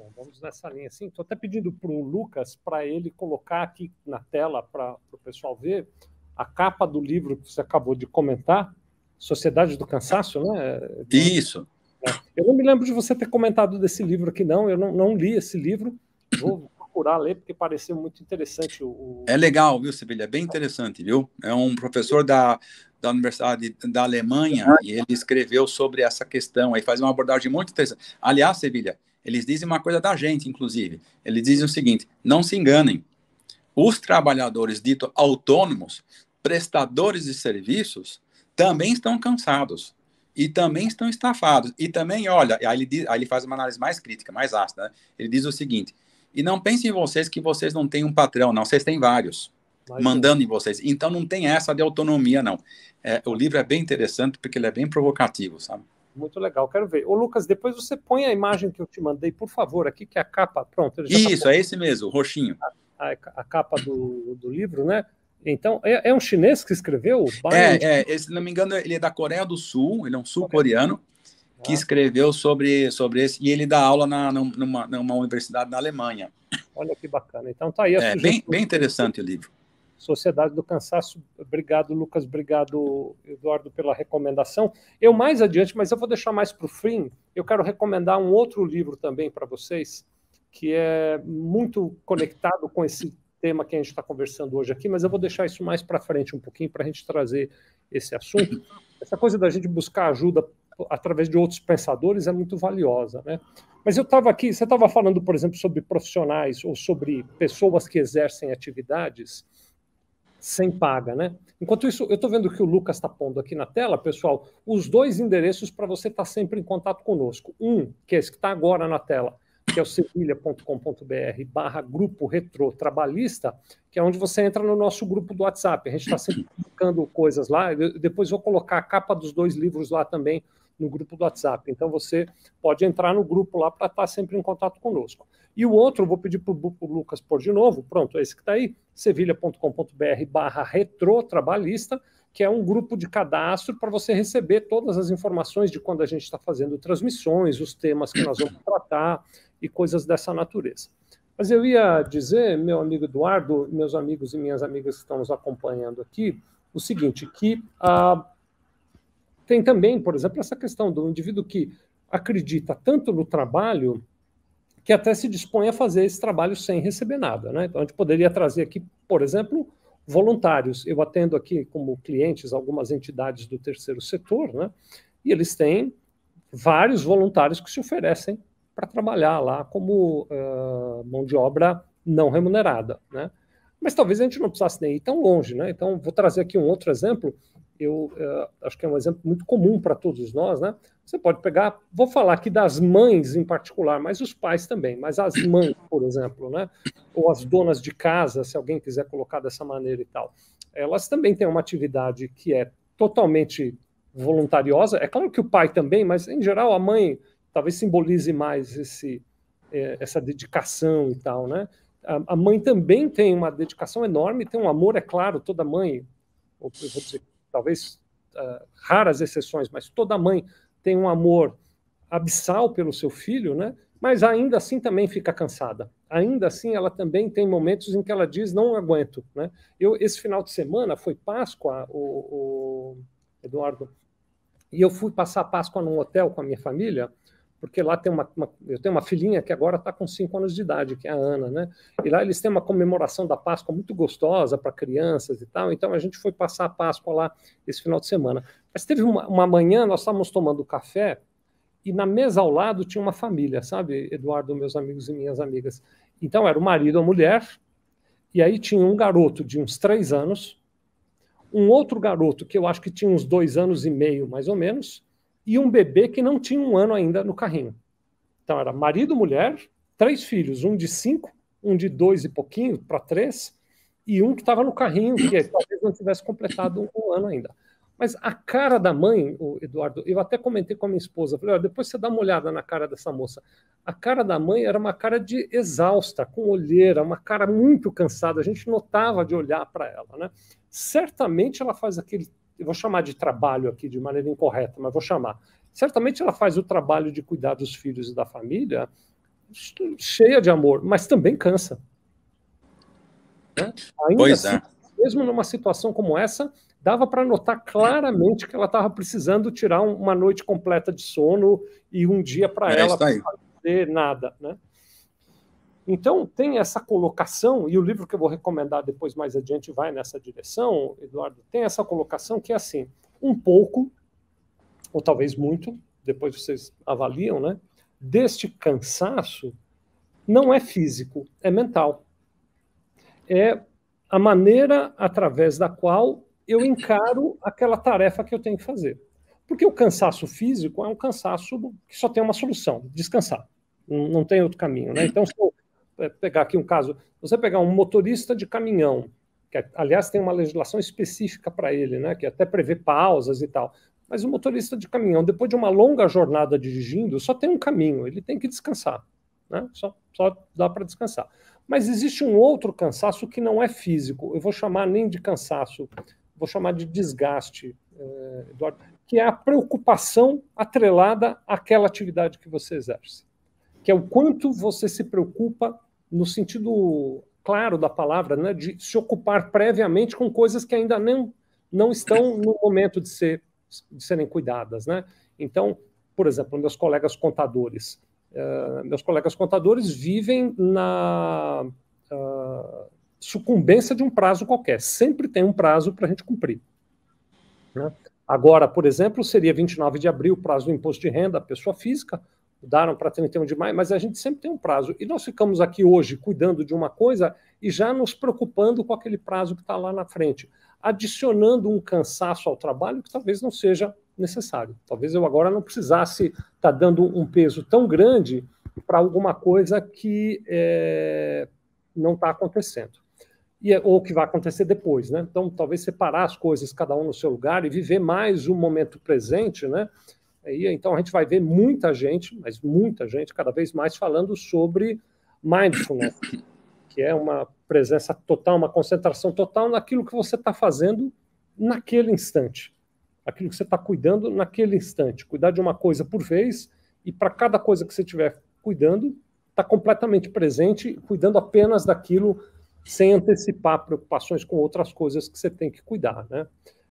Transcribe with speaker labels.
Speaker 1: Bom, vamos nessa linha, sim. Estou até pedindo para o Lucas para ele colocar aqui na tela para o pessoal ver a capa do livro que você acabou de comentar, Sociedade do Cansaço, né? Isso. É. Eu não me lembro de você ter comentado desse livro aqui, não. Eu não, não li esse livro. Vou procurar ler, porque pareceu muito interessante. O... É
Speaker 2: legal, viu, Sevilha? É bem interessante, viu? É um professor da, da Universidade da Alemanha e ele escreveu sobre essa questão. Aí faz uma abordagem muito interessante. Aliás, Sevilha, eles dizem uma coisa da gente, inclusive. Eles dizem o seguinte: não se enganem. Os trabalhadores dito autônomos, prestadores de serviços, também estão cansados e também estão estafados. E também, olha, aí ele, diz, aí ele faz uma análise mais crítica, mais ácida. Né? Ele diz o seguinte: e não pensem vocês que vocês não têm um patrão, não, vocês têm vários Vai mandando ser. em vocês. Então não tem essa de autonomia, não. É, o livro é bem interessante porque ele é bem provocativo, sabe?
Speaker 1: Muito legal, quero ver. Ô, Lucas, depois você põe a imagem que eu te mandei, por favor, aqui, que é a capa. Pronto. Tá Isso, tá
Speaker 2: é esse mesmo, roxinho. A,
Speaker 1: a, a capa do, do, livro, né? Então, é, é, um chinês que escreveu? É, é, se não me engano, ele é da Coreia
Speaker 2: do Sul, ele é um sul-coreano que escreveu sobre, sobre esse, e ele dá aula na, numa, numa universidade na Alemanha.
Speaker 1: Olha que bacana. Então, tá aí a É bem, bem
Speaker 2: interessante o livro.
Speaker 1: Sociedade do Cansaço. Obrigado, Lucas. Obrigado, Eduardo, pela recomendação. Eu mais adiante, mas eu vou deixar mais para o fim. Eu quero recomendar um outro livro também para vocês, que é muito conectado com esse tema que a gente está conversando hoje aqui, mas eu vou deixar isso mais para frente um pouquinho para a gente trazer esse assunto. Essa coisa da gente buscar ajuda através de outros pensadores é muito valiosa, né? Mas eu estava aqui, você estava falando, por exemplo, sobre profissionais ou sobre pessoas que exercem atividades sem paga, né? Enquanto isso, eu estou vendo que o Lucas está pondo aqui na tela, pessoal, os dois endereços para você estar tá sempre em contato conosco. Um, que é esse que está agora na tela, que é o sevilha.com.br barra grupo retrô trabalhista, que é onde você entra no nosso grupo do WhatsApp. A gente está sempre publicando coisas lá. Eu depois vou colocar a capa dos dois livros lá também no grupo do WhatsApp. Então você pode entrar no grupo lá para estar tá sempre em contato conosco. E o outro, vou pedir para o Lucas pôr de novo, pronto, é esse que está aí, sevilha.com.br barra retrô trabalhista que é um grupo de cadastro para você receber todas as informações de quando a gente está fazendo transmissões, os temas que nós vamos tratar e coisas dessa natureza. Mas eu ia dizer, meu amigo Eduardo, meus amigos e minhas amigas que estão nos acompanhando aqui, o seguinte, que ah, tem também, por exemplo, essa questão do indivíduo que acredita tanto no trabalho que até se dispõe a fazer esse trabalho sem receber nada. Né? Então, a gente poderia trazer aqui, por exemplo, voluntários. Eu atendo aqui como clientes algumas entidades do terceiro setor, né? E eles têm vários voluntários que se oferecem para trabalhar lá como uh, mão de obra não remunerada, né? Mas talvez a gente não precisasse nem ir tão longe, né? Então, vou trazer aqui um outro exemplo eu uh, acho que é um exemplo muito comum para todos nós, né? Você pode pegar, vou falar aqui das mães em particular, mas os pais também, mas as mães, por exemplo, né? Ou as donas de casa, se alguém quiser colocar dessa maneira e tal. Elas também têm uma atividade que é totalmente voluntariosa. É claro que o pai também, mas em geral a mãe talvez simbolize mais esse é, essa dedicação e tal, né? A mãe também tem uma dedicação enorme, tem um amor, é claro, toda mãe, ou eu vou dizer talvez uh, raras exceções, mas toda mãe tem um amor abissal pelo seu filho, né? Mas ainda assim também fica cansada. Ainda assim, ela também tem momentos em que ela diz: não aguento, né? Eu esse final de semana foi Páscoa, o, o Eduardo, e eu fui passar Páscoa num hotel com a minha família porque lá tem uma, uma, eu tenho uma filhinha que agora está com cinco anos de idade, que é a Ana, né? E lá eles têm uma comemoração da Páscoa muito gostosa para crianças e tal. Então a gente foi passar a Páscoa lá esse final de semana. Mas teve uma, uma manhã nós estávamos tomando café e na mesa ao lado tinha uma família, sabe, Eduardo, meus amigos e minhas amigas. Então era o marido, a mulher, e aí tinha um garoto de uns três anos, um outro garoto que eu acho que tinha uns dois anos e meio mais ou menos e um bebê que não tinha um ano ainda no carrinho. Então era marido, mulher, três filhos, um de cinco, um de dois e pouquinho para três, e um que estava no carrinho, que talvez não tivesse completado um ano ainda. Mas a cara da mãe, Eduardo, eu até comentei com a minha esposa, falei, olha, depois você dá uma olhada na cara dessa moça. A cara da mãe era uma cara de exausta, com olheira, uma cara muito cansada. A gente notava de olhar para ela, né? Certamente ela faz aquele eu vou chamar de trabalho aqui de maneira incorreta, mas vou chamar. Certamente ela faz o trabalho de cuidar dos filhos e da família cheia de amor, mas também cansa. Né? Ainda pois assim, é. mesmo numa situação como essa, dava para notar claramente que ela estava precisando tirar uma noite completa de sono e um dia para é ela fazer nada, né? Então, tem essa colocação, e o livro que eu vou recomendar depois, mais adiante, vai nessa direção, Eduardo, tem essa colocação que é assim, um pouco, ou talvez muito, depois vocês avaliam, né? Deste cansaço não é físico, é mental. É a maneira através da qual eu encaro aquela tarefa que eu tenho que fazer. Porque o cansaço físico é um cansaço que só tem uma solução, descansar. Não tem outro caminho, né? Então, se eu é, pegar aqui um caso, você pegar um motorista de caminhão, que é, aliás tem uma legislação específica para ele, né, que até prevê pausas e tal. Mas o motorista de caminhão, depois de uma longa jornada dirigindo, só tem um caminho, ele tem que descansar. Né? Só, só dá para descansar. Mas existe um outro cansaço que não é físico, eu vou chamar nem de cansaço, vou chamar de desgaste, é, Eduardo, que é a preocupação atrelada àquela atividade que você exerce, que é o quanto você se preocupa no sentido claro da palavra, né, de se ocupar previamente com coisas que ainda não, não estão no momento de, ser, de serem cuidadas. Né? Então, por exemplo, meus colegas contadores. Uh, meus colegas contadores vivem na uh, sucumbência de um prazo qualquer. Sempre tem um prazo para a gente cumprir. Né? Agora, por exemplo, seria 29 de abril, prazo do imposto de renda, pessoa física mudaram para 31 de maio, mas a gente sempre tem um prazo. E nós ficamos aqui hoje cuidando de uma coisa e já nos preocupando com aquele prazo que está lá na frente, adicionando um cansaço ao trabalho que talvez não seja necessário. Talvez eu agora não precisasse estar tá dando um peso tão grande para alguma coisa que é, não está acontecendo. E, é, ou que vai acontecer depois, né? Então, talvez separar as coisas, cada um no seu lugar, e viver mais o momento presente, né? então a gente vai ver muita gente, mas muita gente, cada vez mais falando sobre mindfulness, que é uma presença total, uma concentração total naquilo que você está fazendo naquele instante, aquilo que você está cuidando naquele instante. Cuidar de uma coisa por vez e para cada coisa que você estiver cuidando, está completamente presente, cuidando apenas daquilo sem antecipar preocupações com outras coisas que você tem que cuidar, né?